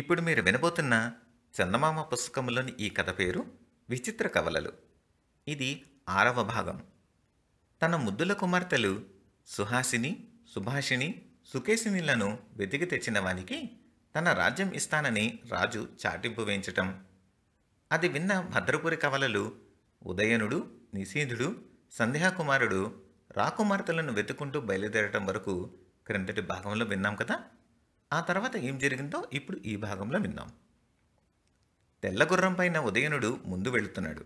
ఇప్పుడు మీరు వినబోతున్న చందమామ పుస్తకంలోని ఈ కథ పేరు విచిత్ర కవలలు ఇది ఆరవ భాగం తన ముద్దుల కుమార్తెలు సుహాసిని సుభాషిణి సుకేసినిలను వెతికి తెచ్చిన వానికి తన రాజ్యం ఇస్తానని రాజు చాటింపు వేయించటం అది విన్న భద్రపురి కవలలు ఉదయనుడు నిశీధుడు సంధ్యాకుమారుడు రాకుమార్తెలను వెతుకుంటూ బయలుదేరటం వరకు క్రిందటి భాగంలో విన్నాం కదా ఆ తర్వాత ఏం జరిగిందో ఇప్పుడు ఈ భాగంలో విన్నాం తెల్లగుర్రం పైన ఉదయనుడు ముందు వెళుతున్నాడు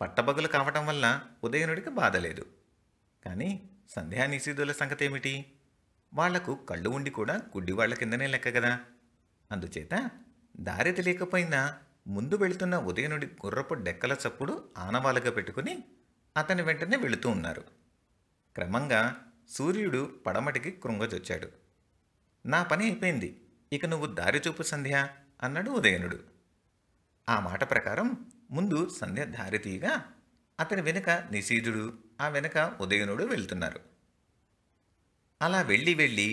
పట్టబగులు కావటం వల్ల ఉదయనుడికి బాధ లేదు కానీ సంధ్యానిషీధుల సంగతి ఏమిటి వాళ్లకు కళ్ళు ఉండి కూడా గుడ్డివాళ్ల కిందనే లెక్క కదా అందుచేత దారి తెలియకపోయినా ముందు వెళుతున్న ఉదయనుడి గుర్రపు డెక్కల చప్పుడు ఆనవాలుగా పెట్టుకుని అతని వెంటనే వెళుతూ ఉన్నారు క్రమంగా సూర్యుడు పడమటికి కృంగజొచ్చాడు నా పని అయిపోయింది ఇక నువ్వు దారి చూపు సంధ్య అన్నాడు ఉదయనుడు ఆ మాట ప్రకారం ముందు సంధ్య దారి తీయగా అతని వెనుక నిశీధుడు ఆ వెనుక ఉదయనుడు వెళ్తున్నారు అలా వెళ్ళి వెళ్ళి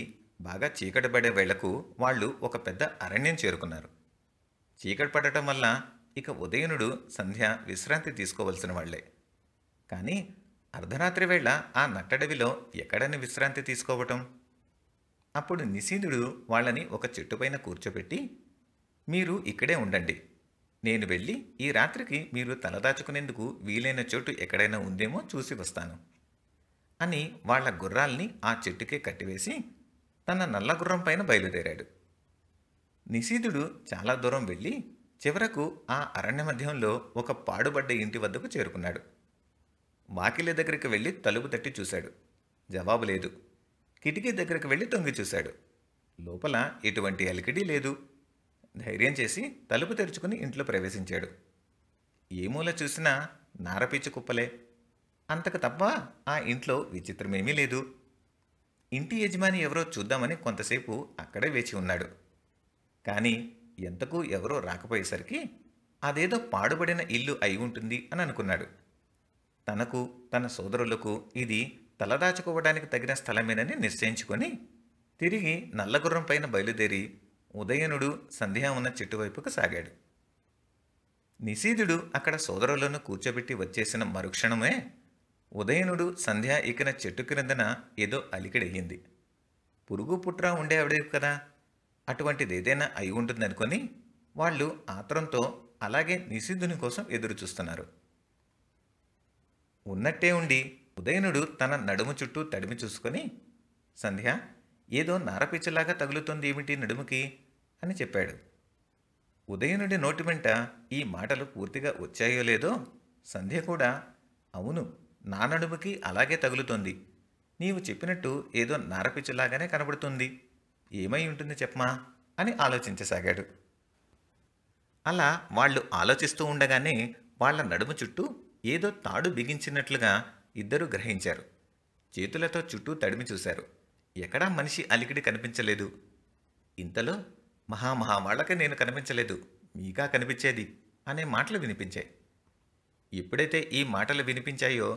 బాగా చీకటి పడే వేళకు వాళ్ళు ఒక పెద్ద అరణ్యం చేరుకున్నారు చీకటి పడటం వల్ల ఇక ఉదయనుడు సంధ్య విశ్రాంతి తీసుకోవలసిన వాళ్లే కానీ అర్ధరాత్రి వేళ ఆ నట్టడవిలో ఎక్కడని విశ్రాంతి తీసుకోవటం అప్పుడు నిశీధుడు వాళ్ళని ఒక చెట్టుపైన కూర్చోబెట్టి మీరు ఇక్కడే ఉండండి నేను వెళ్ళి ఈ రాత్రికి మీరు తలదాచుకునేందుకు వీలైన చోటు ఎక్కడైనా ఉందేమో చూసి వస్తాను అని వాళ్ల గుర్రాల్ని ఆ చెట్టుకే కట్టివేసి తన నల్ల గుర్రం పైన బయలుదేరాడు నిశీధుడు చాలా దూరం వెళ్ళి చివరకు ఆ అరణ్య మధ్యంలో ఒక పాడుబడ్డ ఇంటి వద్దకు చేరుకున్నాడు వాకిలి దగ్గరికి వెళ్ళి తలుపు తట్టి చూశాడు జవాబు లేదు కిటికీ దగ్గరకు వెళ్ళి తొంగి చూశాడు లోపల ఎటువంటి అలికిడి లేదు ధైర్యం చేసి తలుపు తెరుచుకుని ఇంట్లో ప్రవేశించాడు ఏ మూల చూసినా నారపీచు కుప్పలే అంతకు తప్ప ఆ ఇంట్లో విచిత్రమేమీ లేదు ఇంటి యజమాని ఎవరో చూద్దామని కొంతసేపు అక్కడే వేచి ఉన్నాడు కానీ ఎంతకు ఎవరో రాకపోయేసరికి అదేదో పాడుబడిన ఇల్లు అయి ఉంటుంది అని అనుకున్నాడు తనకు తన సోదరులకు ఇది తలదాచుకోవడానికి తగిన స్థలమేనని నిశ్చయించుకొని తిరిగి నల్లగుర్రం పైన బయలుదేరి ఉదయనుడు సంధ్యా ఉన్న చెట్టు వైపుకు సాగాడు నిశీధుడు అక్కడ సోదరులను కూర్చోబెట్టి వచ్చేసిన మరుక్షణమే ఉదయనుడు సంధ్య ఎక్కిన చెట్టు క్రిందన ఏదో అలికిడయ్యింది పురుగు పుట్ర ఆవిడే కదా అటువంటిది ఏదైనా అయి ఉంటుందనుకొని వాళ్ళు ఆత్రంతో అలాగే నిశీధుని కోసం ఎదురుచూస్తున్నారు ఉన్నట్టే ఉండి ఉదయనుడు తన నడుము చుట్టూ తడిమి చూసుకొని సంధ్య ఏదో నారపిచ్చలాగా తగులుతోంది ఏమిటి నడుముకి అని చెప్పాడు ఉదయనుడి నోటి వెంట ఈ మాటలు పూర్తిగా వచ్చాయో లేదో సంధ్య కూడా అవును నా నడుముకి అలాగే తగులుతోంది నీవు చెప్పినట్టు ఏదో నారపిచ్చలాగానే కనబడుతుంది ఏమై ఉంటుంది చెప్పమా అని ఆలోచించసాగాడు అలా వాళ్ళు ఆలోచిస్తూ ఉండగానే వాళ్ళ నడుము చుట్టూ ఏదో తాడు బిగించినట్లుగా ఇద్దరూ గ్రహించారు చేతులతో చుట్టూ తడిమి చూశారు ఎక్కడా మనిషి అలికిడి కనిపించలేదు ఇంతలో మహామహా నేను కనిపించలేదు మీకా కనిపించేది అనే మాటలు వినిపించాయి ఎప్పుడైతే ఈ మాటలు వినిపించాయో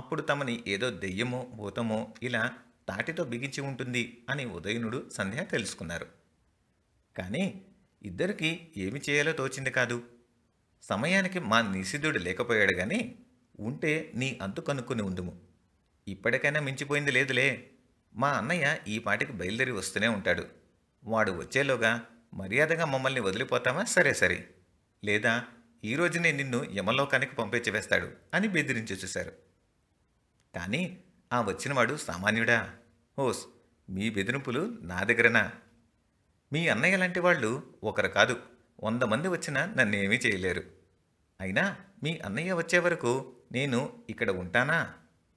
అప్పుడు తమని ఏదో దెయ్యమో భూతమో ఇలా తాటితో బిగించి ఉంటుంది అని ఉదయనుడు సంధ్య తెలుసుకున్నారు కానీ ఇద్దరికి ఏమి చేయాలో తోచింది కాదు సమయానికి మా నిషిధుడు లేకపోయాడు కానీ ఉంటే నీ అంతు కనుక్కుని ఉందుము ఇప్పటికైనా మించిపోయింది లేదులే మా అన్నయ్య ఈ పాటికి బయలుదేరి వస్తూనే ఉంటాడు వాడు వచ్చేలోగా మర్యాదగా మమ్మల్ని వదిలిపోతామా సరే సరే లేదా ఈరోజునే నిన్ను యమలోకానికి పంపించివేస్తాడు అని బెదిరించి చూశారు కానీ ఆ వచ్చినవాడు సామాన్యుడా ఓస్ మీ బెదిరింపులు నా దగ్గరనా మీ అన్నయ్య లాంటి వాళ్ళు ఒకరు కాదు వంద మంది వచ్చినా నన్నేమీ చేయలేరు అయినా మీ అన్నయ్య వచ్చే వరకు నేను ఇక్కడ ఉంటానా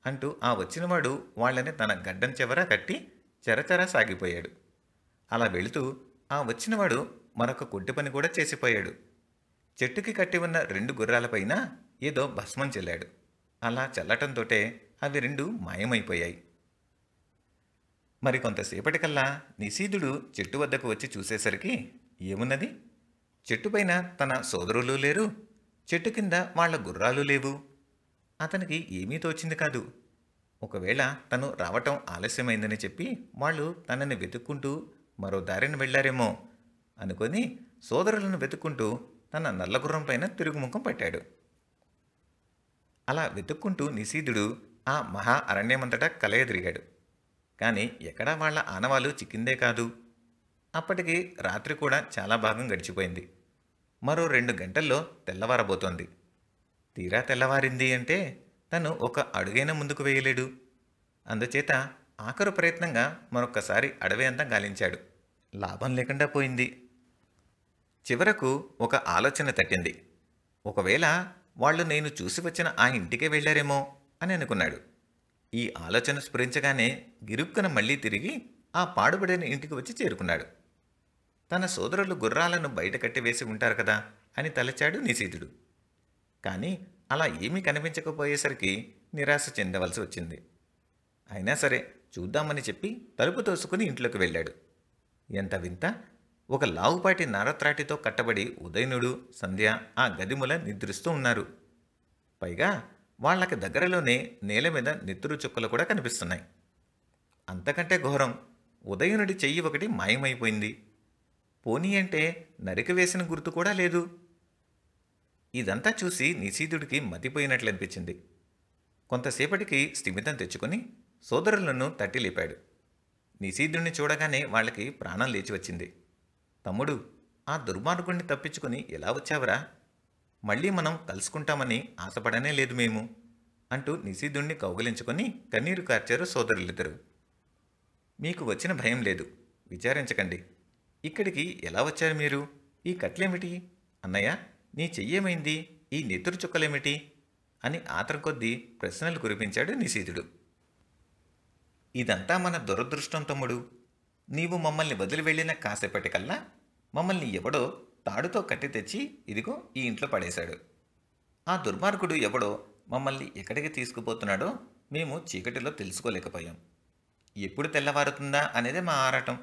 అంటూ ఆ వచ్చినవాడు వాళ్ళని తన గడ్డం చివర కట్టి చెరచెర సాగిపోయాడు అలా వెళుతూ ఆ వచ్చినవాడు మరొక కుంటి పని కూడా చేసిపోయాడు చెట్టుకి కట్టి ఉన్న రెండు గుర్రాలపైన ఏదో భస్మం చెల్లాడు అలా చల్లటంతోటే అవి రెండు మాయమైపోయాయి మరి నిశీధుడు చెట్టు వద్దకు వచ్చి చూసేసరికి ఏమున్నది చెట్టుపైన తన సోదరులు లేరు చెట్టు కింద వాళ్ల గుర్రాలు లేవు అతనికి ఏమీ తోచింది కాదు ఒకవేళ తను రావటం ఆలస్యమైందని చెప్పి వాళ్ళు తనని వెతుక్కుంటూ మరో దారిని వెళ్ళారేమో అనుకొని సోదరులను వెతుక్కుంటూ తన నల్లగుర్రం పైన తిరుగుముఖం పట్టాడు అలా వెతుక్కుంటూ నిశీధుడు ఆ మహా అరణ్యమంతటా కలయదిరిగాడు కానీ ఎక్కడా వాళ్ల ఆనవాలు చిక్కిందే కాదు అప్పటికి రాత్రి కూడా చాలా భాగం గడిచిపోయింది మరో రెండు గంటల్లో తెల్లవారబోతోంది తీరా తెల్లవారింది అంటే తను ఒక అడుగైన ముందుకు వేయలేడు అందుచేత ఆఖరు ప్రయత్నంగా మరొక్కసారి అడవి అంతా గాలించాడు లాభం లేకుండా పోయింది చివరకు ఒక ఆలోచన తట్టింది ఒకవేళ వాళ్ళు నేను చూసి వచ్చిన ఆ ఇంటికే వెళ్ళారేమో అని అనుకున్నాడు ఈ ఆలోచన స్ఫురించగానే గిరుక్కున మళ్ళీ తిరిగి ఆ పాడుబడిన ఇంటికి వచ్చి చేరుకున్నాడు తన సోదరులు గుర్రాలను బయట కట్టివేసి ఉంటారు కదా అని తలచాడు నిశీధుడు కానీ అలా ఏమీ కనిపించకపోయేసరికి నిరాశ చెందవలసి వచ్చింది అయినా సరే చూద్దామని చెప్పి తలుపు తోసుకుని ఇంట్లోకి వెళ్ళాడు ఎంత వింత ఒక లావుపాటి నారత్రాటితో కట్టబడి ఉదయనుడు సంధ్య ఆ గదిముల నిద్రిస్తూ ఉన్నారు పైగా వాళ్ళకి దగ్గరలోనే నేల మీద నెత్తురు చుక్కలు కూడా కనిపిస్తున్నాయి అంతకంటే ఘోరం ఉదయనుడి చెయ్యి ఒకటి మాయమైపోయింది పోనీ అంటే నరిక వేసిన గుర్తు కూడా లేదు ఇదంతా చూసి నిశీధుడికి మతిపోయినట్లు అనిపించింది కొంతసేపటికి స్థిమితం తెచ్చుకుని సోదరులను తట్టి లేపాడు నిశీధుడిని చూడగానే వాళ్ళకి ప్రాణం లేచి వచ్చింది తమ్ముడు ఆ దుర్మార్గుణ్ణి తప్పించుకుని ఎలా వచ్చావరా మళ్ళీ మనం కలుసుకుంటామని ఆశపడనే లేదు మేము అంటూ నిశీధుణ్ణి కౌగలించుకొని కన్నీరు కార్చారు సోదరులిద్దరు మీకు వచ్చిన భయం లేదు విచారించకండి ఇక్కడికి ఎలా వచ్చారు మీరు ఈ కట్లేమిటి అన్నయ్య నీ చెయ్యేమైంది ఈ నెత్తురు చుక్కలేమిటి అని ఆతరం కొద్దీ ప్రశ్నలు కురిపించాడు నిశీధుడు ఇదంతా మన దురదృష్టం తమ్ముడు నీవు మమ్మల్ని వదిలి వెళ్ళిన కాసేపటికల్లా మమ్మల్ని ఎవడో తాడుతో కట్టి తెచ్చి ఇదిగో ఈ ఇంట్లో పడేశాడు ఆ దుర్మార్గుడు ఎవడో మమ్మల్ని ఎక్కడికి తీసుకుపోతున్నాడో మేము చీకటిలో తెలుసుకోలేకపోయాం ఎప్పుడు తెల్లవారుతుందా అనేదే మా ఆరాటం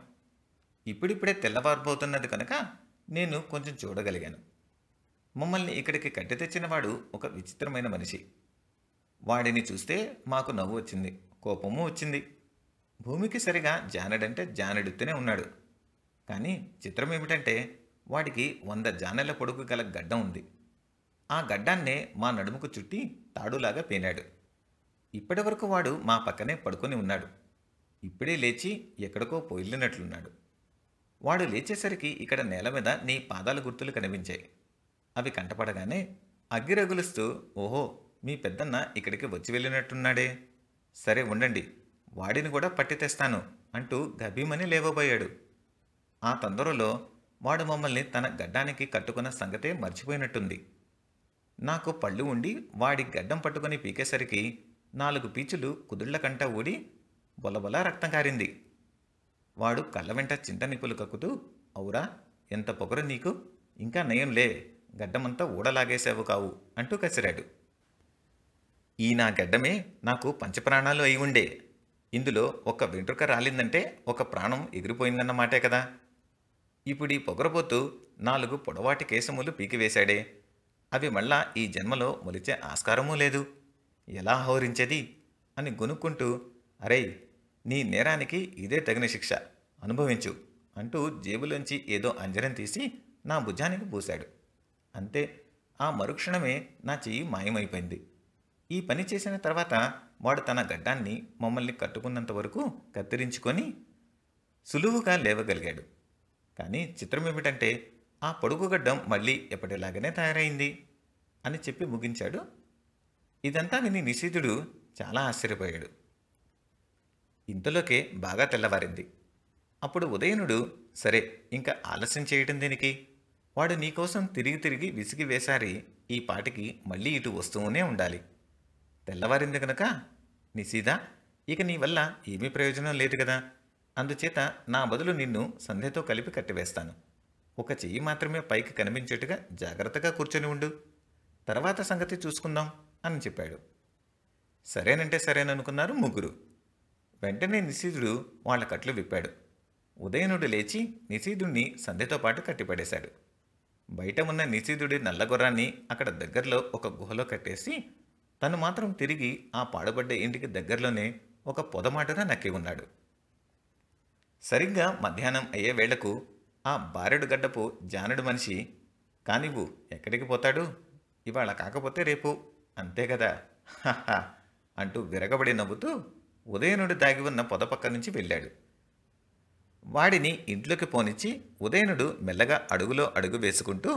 ఇప్పుడిప్పుడే తెల్లవారిపోతున్నది కనుక నేను కొంచెం చూడగలిగాను మమ్మల్ని ఇక్కడికి కట్టి తెచ్చినవాడు ఒక విచిత్రమైన మనిషి వాడిని చూస్తే మాకు నవ్వు వచ్చింది కోపము వచ్చింది భూమికి సరిగా జానడంటే జానడుతూనే ఉన్నాడు కానీ చిత్రం ఏమిటంటే వాడికి వంద జానెల పొడుగు గల గడ్డ ఉంది ఆ గడ్డాన్నే మా నడుముకు చుట్టి తాడులాగా పేనాడు ఇప్పటివరకు వాడు మా పక్కనే పడుకొని ఉన్నాడు ఇప్పుడే లేచి ఎక్కడికో పోయిల్లినట్లున్నాడు వాడు లేచేసరికి ఇక్కడ నేల మీద నీ పాదాల గుర్తులు కనిపించాయి అవి కంటపడగానే అగ్గిరగులుస్తూ ఓహో మీ పెద్దన్న ఇక్కడికి వచ్చి వెళ్ళినట్టున్నాడే సరే ఉండండి వాడిని కూడా పట్టి తెస్తాను అంటూ గభీమని లేవబోయాడు ఆ తొందరలో వాడు మమ్మల్ని తన గడ్డానికి కట్టుకున్న సంగతే మర్చిపోయినట్టుంది నాకు పళ్ళు ఉండి వాడి గడ్డం పట్టుకుని పీకేసరికి నాలుగు పీచులు కుదుళ్ల కంట ఊడి బొలబొల రక్తం కారింది వాడు కళ్ళ వెంట చింత నిప్పులు కక్కుతూ అవురా ఎంత పొగరు నీకు ఇంకా నయంలే గడ్డమంతా ఊడలాగేశావు కావు అంటూ కసిరాడు ఈ నా గడ్డమే నాకు పంచప్రాణాలు అయి ఉండే ఇందులో ఒక వెంట్రుక రాలిందంటే ఒక ప్రాణం ఎగిరిపోయిందన్నమాటే కదా ఇప్పుడు ఈ పొగరబోతు నాలుగు పొడవాటి కేశములు పీకివేశాడే అవి మళ్ళా ఈ జన్మలో మొలిచే ఆస్కారమూ లేదు ఎలా హోరించేది అని గొనుక్కుంటూ అరేయ్ నీ నేరానికి ఇదే తగిన శిక్ష అనుభవించు అంటూ జేబులోంచి ఏదో అంజరం తీసి నా భుజానికి పూశాడు అంతే ఆ మరుక్షణమే నా చెయ్యి మాయమైపోయింది ఈ పని చేసిన తర్వాత వాడు తన గడ్డాన్ని మమ్మల్ని కట్టుకున్నంత వరకు కత్తిరించుకొని సులువుగా లేవగలిగాడు కానీ చిత్రం ఏమిటంటే ఆ పొడుగు గడ్డం మళ్ళీ ఎప్పటిలాగానే తయారైంది అని చెప్పి ముగించాడు ఇదంతా విని నిషిధుడు చాలా ఆశ్చర్యపోయాడు ఇంతలోకే బాగా తెల్లవారింది అప్పుడు ఉదయనుడు సరే ఇంకా ఆలస్యం చేయటం దేనికి వాడు నీకోసం తిరిగి తిరిగి విసిగి వేసారి ఈ పాటికి మళ్ళీ ఇటు వస్తూనే ఉండాలి తెల్లవారింది కనుక నిసీదా ఇక నీ వల్ల ఏమీ ప్రయోజనం లేదు కదా అందుచేత నా బదులు నిన్ను సంధ్యతో కలిపి కట్టివేస్తాను ఒక చెయ్యి మాత్రమే పైకి కనిపించేట్టుగా జాగ్రత్తగా కూర్చొని ఉండు తర్వాత సంగతి చూసుకుందాం అని చెప్పాడు సరేనంటే సరేననుకున్నారు ముగ్గురు వెంటనే నిశీధుడు వాళ్ళ కట్లు విప్పాడు ఉదయనుడు లేచి నిశీధుణ్ణి సంధ్యతో పాటు కట్టిపడేశాడు బయట ఉన్న నిశీధుడి నల్లగొర్రాన్ని అక్కడ దగ్గరలో ఒక గుహలో కట్టేసి తను మాత్రం తిరిగి ఆ పాడుబడ్డ ఇంటికి దగ్గరలోనే ఒక పొదమాటగా నక్కి ఉన్నాడు సరిగ్గా మధ్యాహ్నం అయ్యే వేళకు ఆ బారెడు గడ్డపు జానుడు మనిషి కానివ్వు ఎక్కడికి పోతాడు ఇవాళ కాకపోతే రేపు అంతే కదా అంటూ విరగబడి నవ్వుతూ ఉదయనుడు దాగి ఉన్న పొద పక్క నుంచి వెళ్ళాడు వాడిని ఇంట్లోకి పోనిచ్చి ఉదయనుడు మెల్లగా అడుగులో అడుగు వేసుకుంటూ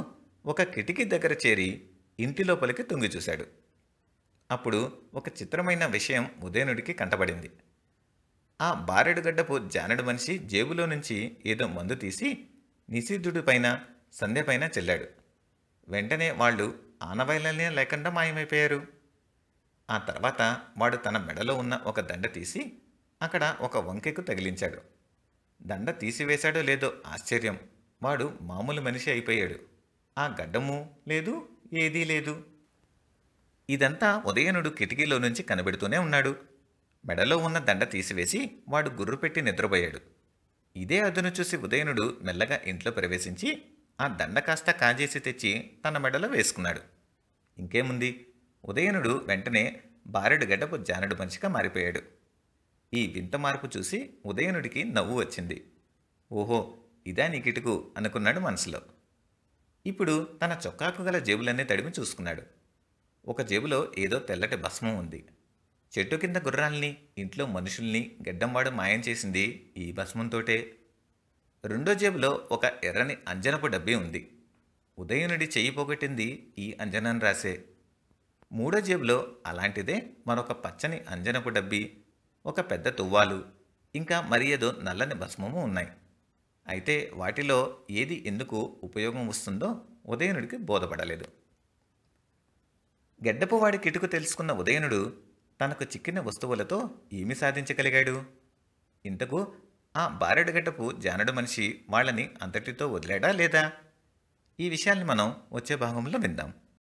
ఒక కిటికీ దగ్గర చేరి ఇంటి లోపలికి తొంగి చూశాడు అప్పుడు ఒక చిత్రమైన విషయం ఉదయనుడికి కంటపడింది ఆ బారెడుగడ్డపు జానడు మనిషి జేబులో నుంచి ఏదో మందు తీసి నిషిద్ధుడి పైన సంధ్యపైన చెల్లాడు వెంటనే వాళ్ళు ఆనవైలనే లేకుండా మాయమైపోయారు ఆ తర్వాత వాడు తన మెడలో ఉన్న ఒక దండ తీసి అక్కడ ఒక వంకెకు తగిలించాడు దండ తీసివేశాడో లేదో ఆశ్చర్యం వాడు మామూలు మనిషి అయిపోయాడు ఆ గడ్డము లేదు ఏదీ లేదు ఇదంతా ఉదయనుడు కిటికీలో నుంచి కనబెడుతూనే ఉన్నాడు మెడలో ఉన్న దండ తీసివేసి వాడు గుర్రు పెట్టి నిద్రపోయాడు ఇదే అదును చూసి ఉదయనుడు మెల్లగా ఇంట్లో ప్రవేశించి ఆ దండ కాస్త కాజేసి తెచ్చి తన మెడలో వేసుకున్నాడు ఇంకేముంది ఉదయనుడు వెంటనే బారెడు గడ్డపు జానడు మనిషిగా మారిపోయాడు ఈ వింత మార్పు చూసి ఉదయనుడికి నవ్వు వచ్చింది ఓహో ఇదా నీకిటుకు అనుకున్నాడు మనసులో ఇప్పుడు తన చొక్కాకు గల జేబులన్నీ తడిమి చూసుకున్నాడు ఒక జేబులో ఏదో తెల్లటి భస్మం ఉంది చెట్టు కింద గుర్రాల్ని ఇంట్లో మనుషుల్ని గడ్డంవాడు మాయం చేసింది ఈ భస్మంతోటే రెండో జేబులో ఒక ఎర్రని అంజనపు డబ్బీ ఉంది ఉదయనుడి చెయ్యి పోగొట్టింది ఈ అంజనాన్ని రాసే మూడో జేబులో అలాంటిదే మరొక పచ్చని అంజనపు డబ్బి ఒక పెద్ద తువ్వాలు ఇంకా మరి ఏదో నల్లని భస్మము ఉన్నాయి అయితే వాటిలో ఏది ఎందుకు ఉపయోగం వస్తుందో ఉదయనుడికి బోధపడలేదు గెడ్డపువాడి కిటుకు తెలుసుకున్న ఉదయనుడు తనకు చిక్కిన వస్తువులతో ఏమి సాధించగలిగాడు ఇంతకు ఆ గడ్డపు జానడు మనిషి వాళ్ళని అంతటితో వదిలాడా లేదా ఈ విషయాన్ని మనం వచ్చే భాగంలో విందాం